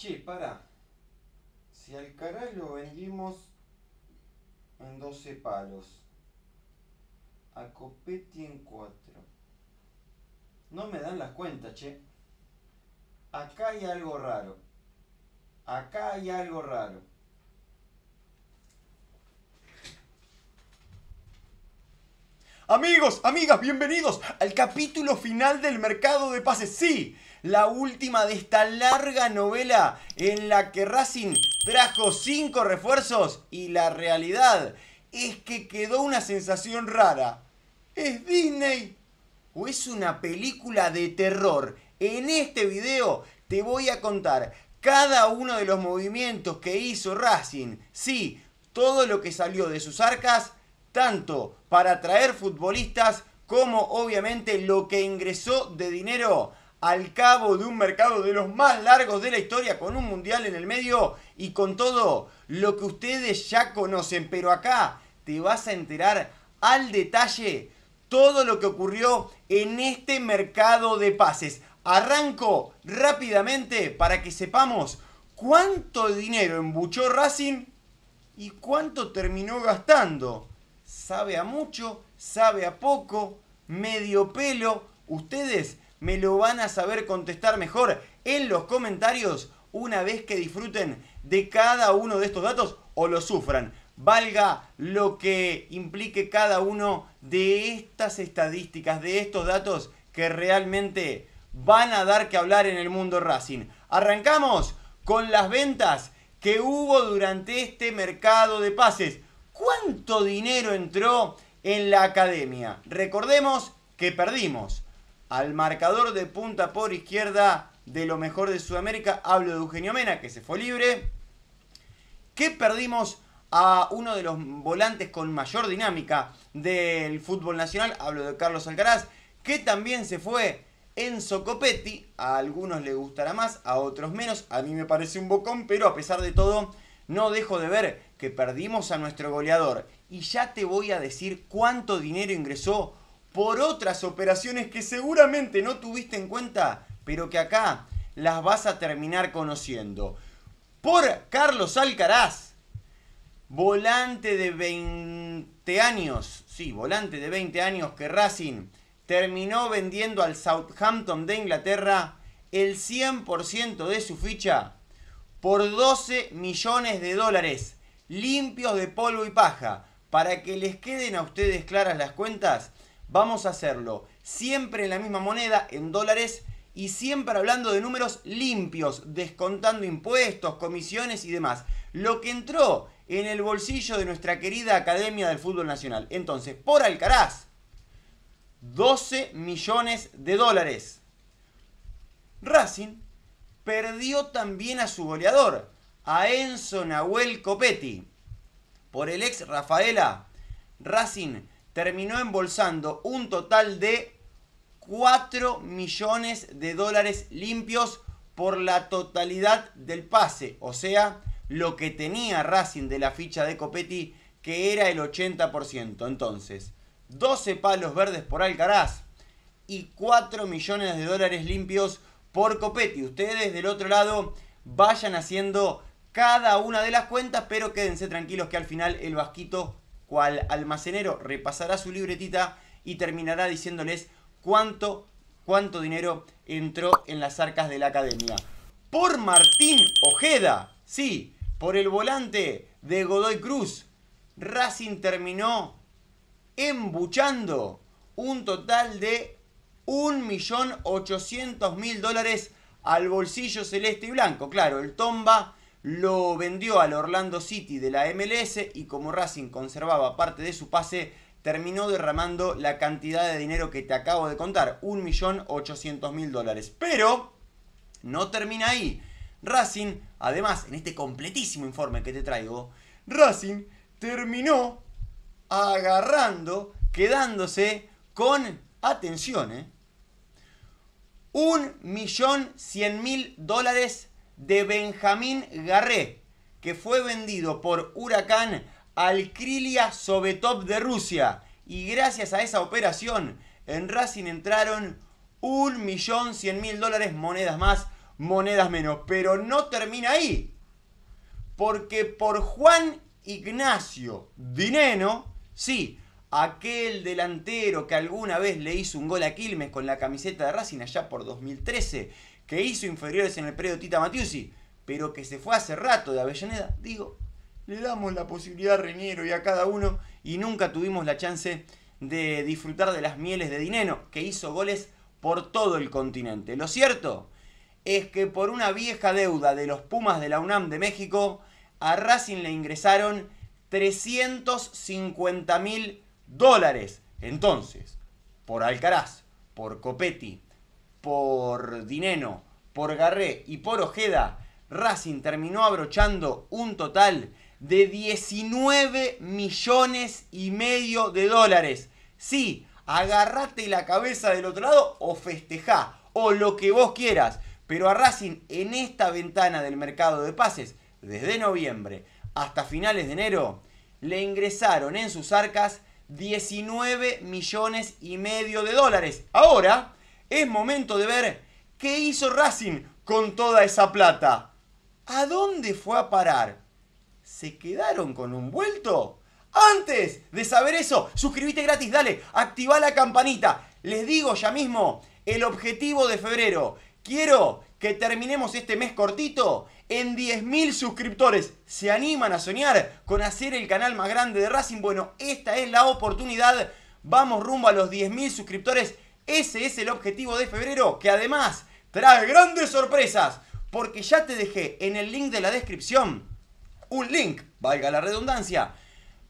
Che, para. Si al lo vendimos en 12 palos. A Copetti en 4. No me dan las cuentas, che. Acá hay algo raro. Acá hay algo raro. Amigos, amigas, bienvenidos al capítulo final del mercado de pases. Sí, la última de esta larga novela en la que Racing trajo cinco refuerzos y la realidad es que quedó una sensación rara. ¿Es Disney? ¿O es una película de terror? En este video te voy a contar cada uno de los movimientos que hizo Racing. Sí, todo lo que salió de sus arcas, tanto para atraer futbolistas como obviamente lo que ingresó de dinero al cabo de un mercado de los más largos de la historia, con un mundial en el medio y con todo lo que ustedes ya conocen. Pero acá te vas a enterar al detalle todo lo que ocurrió en este mercado de pases. Arranco rápidamente para que sepamos cuánto dinero embuchó Racing y cuánto terminó gastando. ¿Sabe a mucho? ¿Sabe a poco? ¿Medio pelo? Ustedes me lo van a saber contestar mejor en los comentarios una vez que disfruten de cada uno de estos datos o lo sufran. Valga lo que implique cada uno de estas estadísticas, de estos datos que realmente van a dar que hablar en el mundo Racing. Arrancamos con las ventas que hubo durante este mercado de pases. ¿Cuánto dinero entró en la academia? Recordemos que perdimos al marcador de punta por izquierda de lo mejor de Sudamérica. Hablo de Eugenio Mena, que se fue libre. Que perdimos a uno de los volantes con mayor dinámica del fútbol nacional. Hablo de Carlos Alcaraz, que también se fue. Enzo Copetti, a algunos le gustará más, a otros menos. A mí me parece un bocón, pero a pesar de todo, no dejo de ver que perdimos a nuestro goleador. Y ya te voy a decir cuánto dinero ingresó por otras operaciones que seguramente no tuviste en cuenta, pero que acá las vas a terminar conociendo. Por Carlos Alcaraz, volante de 20 años, sí, volante de 20 años que Racing terminó vendiendo al Southampton de Inglaterra el 100% de su ficha por 12 millones de dólares limpios de polvo y paja. Para que les queden a ustedes claras las cuentas, Vamos a hacerlo siempre en la misma moneda, en dólares, y siempre hablando de números limpios, descontando impuestos, comisiones y demás. Lo que entró en el bolsillo de nuestra querida Academia del Fútbol Nacional. Entonces, por Alcaraz, 12 millones de dólares. Racing perdió también a su goleador, a Enzo Nahuel Copetti. Por el ex Rafaela, Racing terminó embolsando un total de 4 millones de dólares limpios por la totalidad del pase, o sea, lo que tenía Racing de la ficha de Copetti, que era el 80%. Entonces, 12 palos verdes por Alcaraz y 4 millones de dólares limpios por Copetti. Ustedes del otro lado vayan haciendo cada una de las cuentas, pero quédense tranquilos que al final el Vasquito cual almacenero repasará su libretita y terminará diciéndoles cuánto, cuánto dinero entró en las arcas de la academia. Por Martín Ojeda, sí, por el volante de Godoy Cruz, Racing terminó embuchando un total de 1.800.000 dólares al bolsillo celeste y blanco. Claro, el Tomba lo vendió al Orlando City de la MLS y como Racing conservaba parte de su pase, terminó derramando la cantidad de dinero que te acabo de contar, 1.800.000 dólares. Pero no termina ahí. Racing, además, en este completísimo informe que te traigo, Racing terminó agarrando, quedándose con, atención, eh, un dólares de Benjamín Garré, que fue vendido por Huracán al Krilia Sobetov de Rusia. Y gracias a esa operación, en Racing entraron 1.100.000 dólares, monedas más, monedas menos. Pero no termina ahí, porque por Juan Ignacio Dineno, sí, aquel delantero que alguna vez le hizo un gol a Quilmes con la camiseta de Racing allá por 2013, que hizo inferiores en el periodo Tita Matiusi, pero que se fue hace rato de Avellaneda, digo, le damos la posibilidad a Reñero y a cada uno y nunca tuvimos la chance de disfrutar de las mieles de Dinero que hizo goles por todo el continente. Lo cierto es que por una vieja deuda de los Pumas de la UNAM de México, a Racing le ingresaron 350 mil dólares. Entonces, por Alcaraz, por Copetti, por Dineno, por Garré y por Ojeda, Racing terminó abrochando un total de 19 millones y medio de dólares. Sí, agarrate la cabeza del otro lado o festejá o lo que vos quieras. Pero a Racing en esta ventana del mercado de pases, desde noviembre hasta finales de enero, le ingresaron en sus arcas 19 millones y medio de dólares. Ahora, es momento de ver qué hizo Racing con toda esa plata. ¿A dónde fue a parar? ¿Se quedaron con un vuelto? Antes de saber eso, suscríbete gratis, dale, activa la campanita. Les digo ya mismo el objetivo de febrero. Quiero que terminemos este mes cortito en 10.000 suscriptores. ¿Se animan a soñar con hacer el canal más grande de Racing? Bueno, esta es la oportunidad. Vamos rumbo a los 10.000 suscriptores ese es el objetivo de febrero, que además trae grandes sorpresas, porque ya te dejé en el link de la descripción un link, valga la redundancia,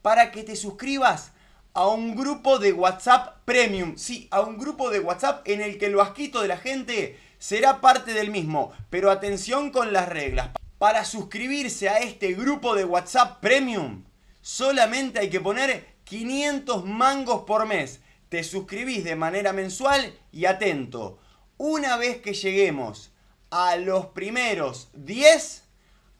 para que te suscribas a un grupo de WhatsApp Premium. Sí, a un grupo de WhatsApp en el que el vasquito de la gente será parte del mismo. Pero atención con las reglas. Para suscribirse a este grupo de WhatsApp Premium, solamente hay que poner 500 mangos por mes te suscribís de manera mensual y atento, una vez que lleguemos a los primeros 10,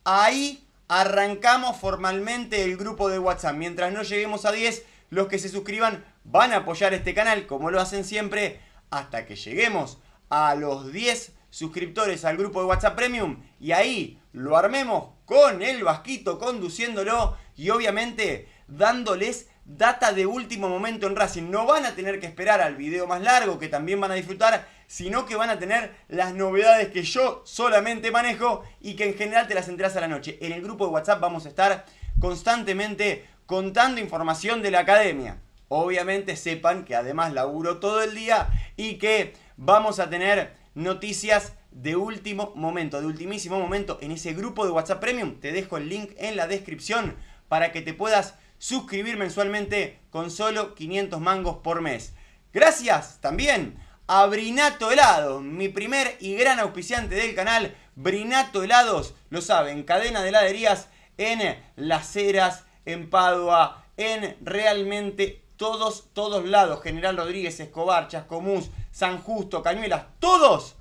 ahí arrancamos formalmente el grupo de WhatsApp. Mientras no lleguemos a 10, los que se suscriban van a apoyar este canal como lo hacen siempre hasta que lleguemos a los 10 suscriptores al grupo de WhatsApp Premium y ahí lo armemos con el vasquito conduciéndolo y obviamente dándoles data de último momento en Racing. No van a tener que esperar al video más largo que también van a disfrutar, sino que van a tener las novedades que yo solamente manejo y que en general te las enteras a la noche. En el grupo de WhatsApp vamos a estar constantemente contando información de la academia. Obviamente sepan que además laburo todo el día y que vamos a tener noticias de último momento, de ultimísimo momento en ese grupo de WhatsApp Premium. Te dejo el link en la descripción para que te puedas suscribir mensualmente con solo 500 mangos por mes. Gracias también a Brinato Helado. mi primer y gran auspiciante del canal. Brinato Helados, lo saben, cadena de heladerías en Las Heras, en Padua, en realmente todos, todos lados. General Rodríguez, Escobar, Chascomús, San Justo, Cañuelas, todos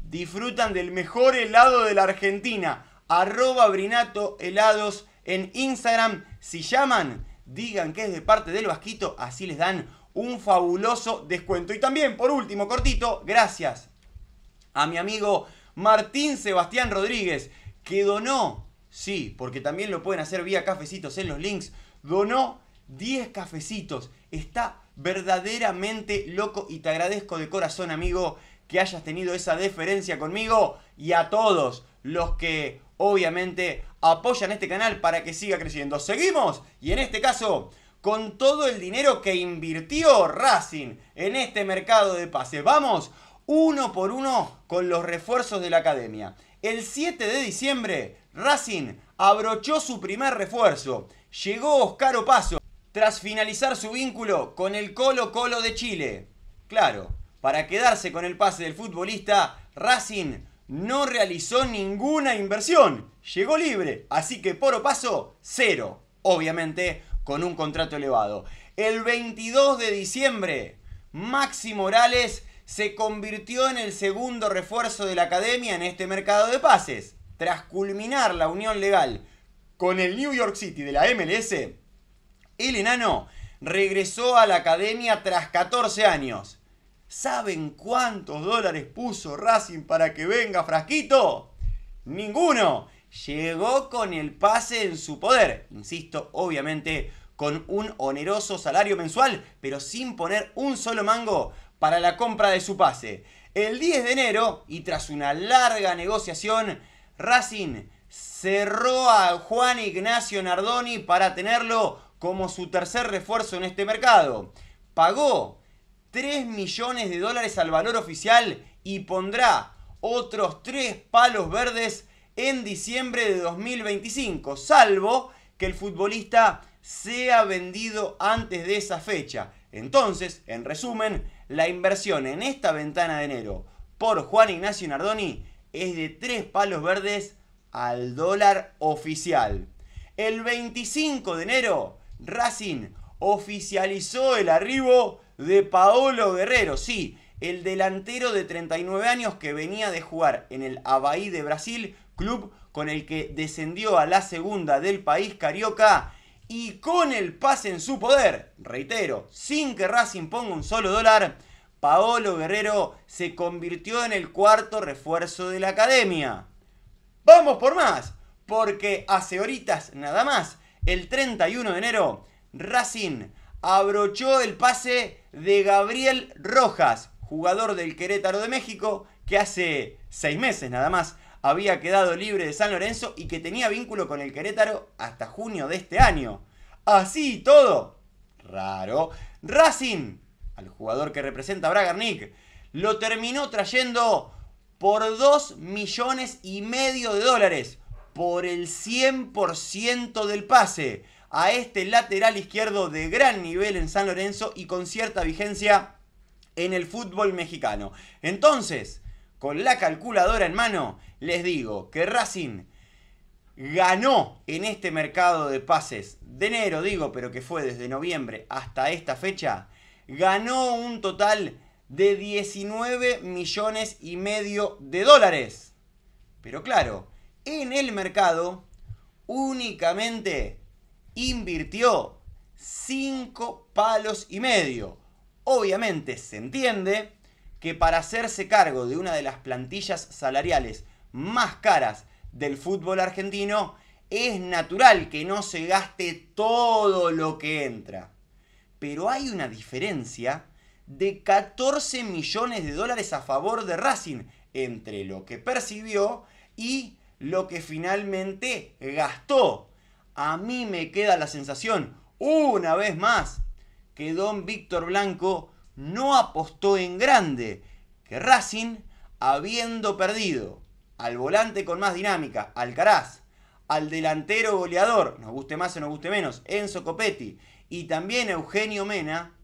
disfrutan del mejor helado de la Argentina. Arroba Brinato Helados en Instagram. Si llaman, digan que es de parte del Vasquito, así les dan un fabuloso descuento. Y también, por último, cortito, gracias a mi amigo Martín Sebastián Rodríguez, que donó, sí, porque también lo pueden hacer vía cafecitos en los links, donó 10 cafecitos. Está verdaderamente loco y te agradezco de corazón, amigo, que hayas tenido esa deferencia conmigo y a todos los que obviamente apoyan este canal para que siga creciendo. Seguimos y en este caso con todo el dinero que invirtió Racing en este mercado de pases. Vamos uno por uno con los refuerzos de la academia. El 7 de diciembre Racing abrochó su primer refuerzo. Llegó Oscar Opaso tras finalizar su vínculo con el Colo Colo de Chile. Claro, para quedarse con el pase del futbolista, Racing no realizó ninguna inversión. Llegó libre, así que por paso, cero. Obviamente, con un contrato elevado. El 22 de diciembre, Maxi Morales se convirtió en el segundo refuerzo de la academia en este mercado de pases. Tras culminar la unión legal con el New York City de la MLS, el enano regresó a la academia tras 14 años. ¿Saben cuántos dólares puso Racing para que venga Frasquito? Ninguno. Llegó con el pase en su poder. Insisto, obviamente con un oneroso salario mensual, pero sin poner un solo mango para la compra de su pase. El 10 de enero, y tras una larga negociación, Racing cerró a Juan Ignacio Nardoni para tenerlo como su tercer refuerzo en este mercado. Pagó 3 millones de dólares al valor oficial y pondrá otros 3 palos verdes en diciembre de 2025, salvo que el futbolista sea vendido antes de esa fecha. Entonces, en resumen, la inversión en esta ventana de enero por Juan Ignacio Nardoni es de 3 palos verdes al dólar oficial. El 25 de enero, Racing oficializó el arribo de Paolo Guerrero, sí, el delantero de 39 años que venía de jugar en el Abaí de Brasil, club con el que descendió a la segunda del país carioca y con el pase en su poder, reitero, sin que Racing ponga un solo dólar, Paolo Guerrero se convirtió en el cuarto refuerzo de la academia. Vamos por más, porque hace horitas nada más, el 31 de enero, Racing abrochó el pase de Gabriel Rojas, jugador del Querétaro de México, que hace seis meses nada más había quedado libre de San Lorenzo y que tenía vínculo con el Querétaro hasta junio de este año. Así todo. Raro. Racing, al jugador que representa a Bragarnik, lo terminó trayendo por 2 millones y medio de dólares, por el 100% del pase a este lateral izquierdo de gran nivel en San Lorenzo y con cierta vigencia en el fútbol mexicano. Entonces, con la calculadora en mano, les digo que Racing ganó en este mercado de pases de enero, digo, pero que fue desde noviembre hasta esta fecha, ganó un total de 19 millones y medio de dólares. Pero claro, en el mercado únicamente invirtió 5 palos y medio. Obviamente se entiende que para hacerse cargo de una de las plantillas salariales más caras del fútbol argentino, es natural que no se gaste todo lo que entra. Pero hay una diferencia de 14 millones de dólares a favor de Racing entre lo que percibió y lo que finalmente gastó a mí me queda la sensación, una vez más, que don Víctor Blanco no apostó en grande, que Racing, habiendo perdido al volante con más dinámica, Alcaraz, al delantero goleador, nos guste más o nos guste menos, Enzo Copetti, y también Eugenio Mena,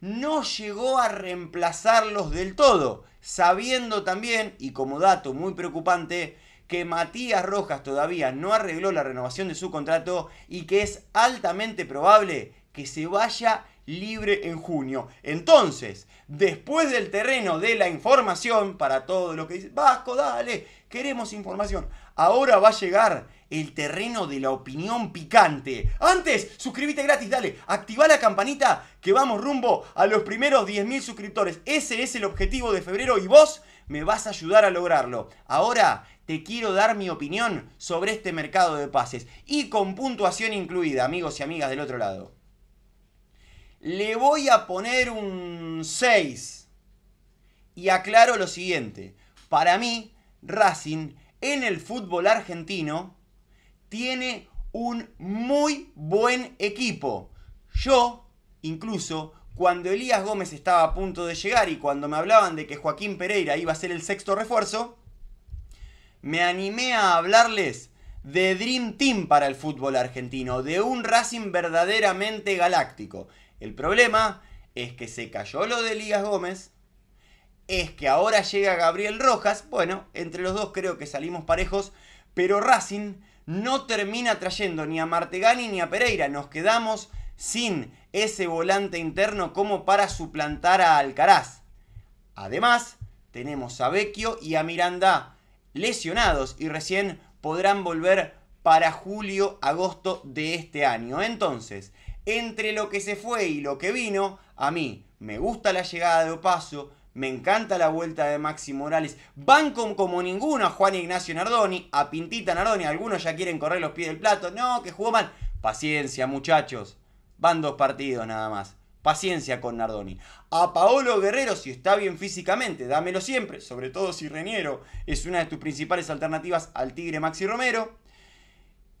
no llegó a reemplazarlos del todo, sabiendo también, y como dato muy preocupante, que Matías Rojas todavía no arregló la renovación de su contrato y que es altamente probable que se vaya libre en junio. Entonces, después del terreno de la información, para todo lo que dice, Vasco, dale, queremos información. Ahora va a llegar el terreno de la opinión picante. Antes, suscríbete gratis, dale, activa la campanita que vamos rumbo a los primeros 10.000 suscriptores. Ese es el objetivo de febrero y vos me vas a ayudar a lograrlo. Ahora te quiero dar mi opinión sobre este mercado de pases y con puntuación incluida, amigos y amigas del otro lado. Le voy a poner un 6 y aclaro lo siguiente. Para mí, Racing en el fútbol argentino tiene un muy buen equipo. Yo, incluso, cuando Elías Gómez estaba a punto de llegar y cuando me hablaban de que Joaquín Pereira iba a ser el sexto refuerzo, me animé a hablarles de Dream Team para el fútbol argentino, de un Racing verdaderamente galáctico. El problema es que se cayó lo de Elías Gómez, es que ahora llega Gabriel Rojas, bueno, entre los dos creo que salimos parejos, pero Racing no termina trayendo ni a Martegani ni a Pereira, nos quedamos sin ese volante interno como para suplantar a Alcaraz. Además, tenemos a Vecchio y a Miranda lesionados y recién podrán volver para julio-agosto de este año. Entonces, entre lo que se fue y lo que vino, a mí me gusta la llegada de Opaso, me encanta la vuelta de Maxi Morales. Van como ninguno a Juan Ignacio Nardoni, a Pintita Nardoni. Algunos ya quieren correr los pies del plato. No, que jugó mal. Paciencia, muchachos. Van dos partidos nada más. Paciencia con Nardoni. A Paolo Guerrero, si está bien físicamente, dámelo siempre. Sobre todo si Reniero es una de tus principales alternativas al Tigre Maxi Romero.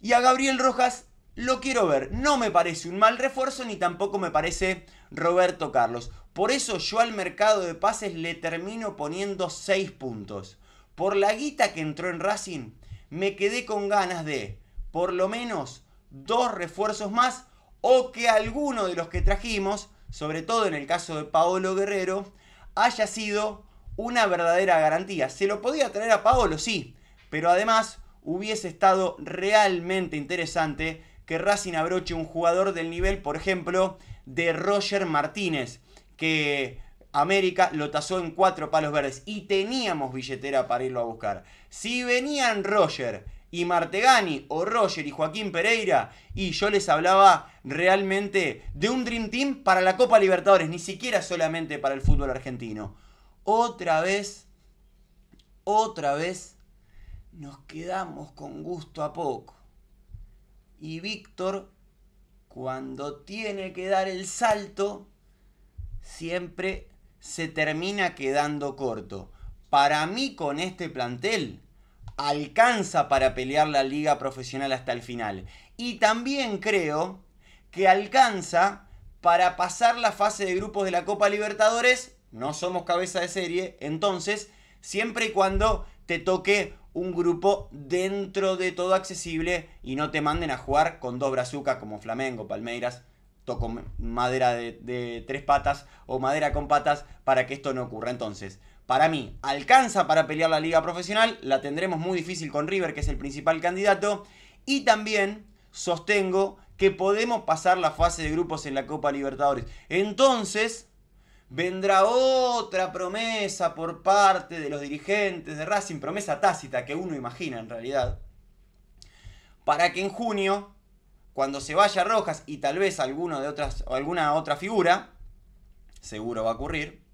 Y a Gabriel Rojas lo quiero ver. No me parece un mal refuerzo ni tampoco me parece Roberto Carlos. Por eso yo al mercado de pases le termino poniendo 6 puntos. Por la guita que entró en Racing, me quedé con ganas de, por lo menos, dos refuerzos más o que alguno de los que trajimos, sobre todo en el caso de Paolo Guerrero, haya sido una verdadera garantía. Se lo podía traer a Paolo, sí, pero además hubiese estado realmente interesante que Racing abroche un jugador del nivel, por ejemplo, de Roger Martínez, que América lo tasó en cuatro palos verdes y teníamos billetera para irlo a buscar. Si venían Roger y Martegani o Roger y Joaquín Pereira y yo les hablaba realmente de un Dream Team para la Copa Libertadores, ni siquiera solamente para el fútbol argentino. Otra vez, otra vez nos quedamos con gusto a poco. Y Víctor, cuando tiene que dar el salto, siempre se termina quedando corto. Para mí con este plantel, alcanza para pelear la liga profesional hasta el final. Y también creo que alcanza para pasar la fase de grupos de la Copa Libertadores. No somos cabeza de serie, entonces, siempre y cuando te toque un grupo dentro de todo accesible y no te manden a jugar con dos brazucas como Flamengo, Palmeiras, toco madera de, de tres patas o madera con patas para que esto no ocurra. Entonces, para mí, alcanza para pelear la liga profesional, la tendremos muy difícil con River, que es el principal candidato, y también sostengo que podemos pasar la fase de grupos en la Copa Libertadores. Entonces, vendrá otra promesa por parte de los dirigentes de Racing, promesa tácita que uno imagina en realidad, para que en junio, cuando se vaya Rojas y tal vez alguna otra figura, seguro va a ocurrir,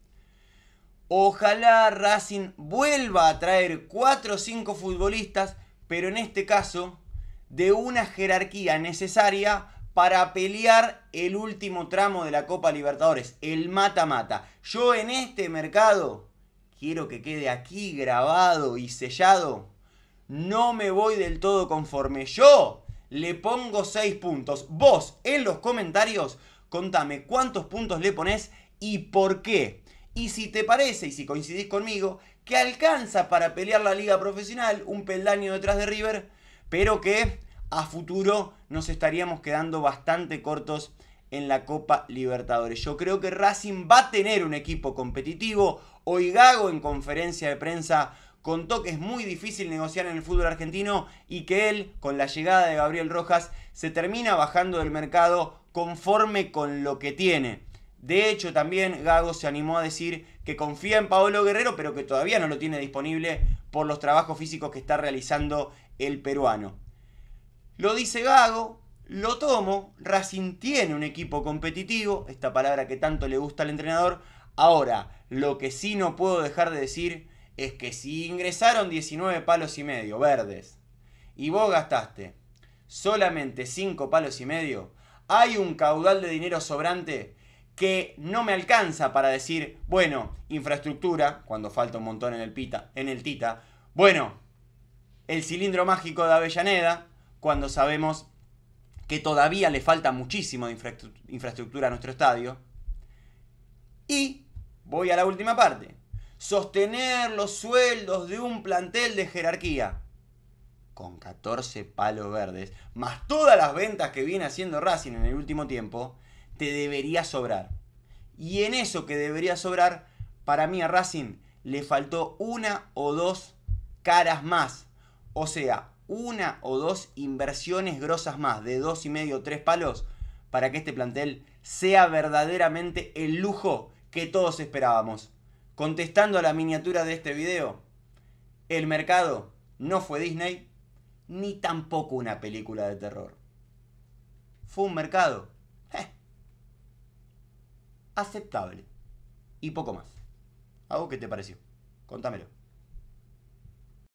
Ojalá Racing vuelva a traer 4 o 5 futbolistas, pero en este caso de una jerarquía necesaria para pelear el último tramo de la Copa Libertadores, el mata-mata. Yo en este mercado, quiero que quede aquí grabado y sellado, no me voy del todo conforme. Yo le pongo 6 puntos. Vos en los comentarios contame cuántos puntos le pones y por qué. Y si te parece, y si coincidís conmigo, que alcanza para pelear la liga profesional un peldaño detrás de River, pero que a futuro nos estaríamos quedando bastante cortos en la Copa Libertadores. Yo creo que Racing va a tener un equipo competitivo. Hoy Gago en conferencia de prensa contó que es muy difícil negociar en el fútbol argentino y que él, con la llegada de Gabriel Rojas, se termina bajando del mercado conforme con lo que tiene. De hecho, también Gago se animó a decir que confía en Paolo Guerrero, pero que todavía no lo tiene disponible por los trabajos físicos que está realizando el peruano. Lo dice Gago, lo tomo, Racing tiene un equipo competitivo, esta palabra que tanto le gusta al entrenador. Ahora, lo que sí no puedo dejar de decir es que si ingresaron 19 palos y medio verdes y vos gastaste solamente 5 palos y medio, hay un caudal de dinero sobrante que no me alcanza para decir, bueno, infraestructura, cuando falta un montón en el, pita, en el Tita, bueno, el cilindro mágico de Avellaneda, cuando sabemos que todavía le falta muchísimo de infraestructura a nuestro estadio. Y voy a la última parte. Sostener los sueldos de un plantel de jerarquía. Con 14 palos verdes, más todas las ventas que viene haciendo Racing en el último tiempo, debería sobrar. Y en eso que debería sobrar, para mí a Racing le faltó una o dos caras más. O sea, una o dos inversiones grosas más, de dos y medio tres palos, para que este plantel sea verdaderamente el lujo que todos esperábamos. Contestando a la miniatura de este video, el mercado no fue Disney, ni tampoco una película de terror. Fue un mercado aceptable. Y poco más. ¿Algo que te pareció? Contámelo.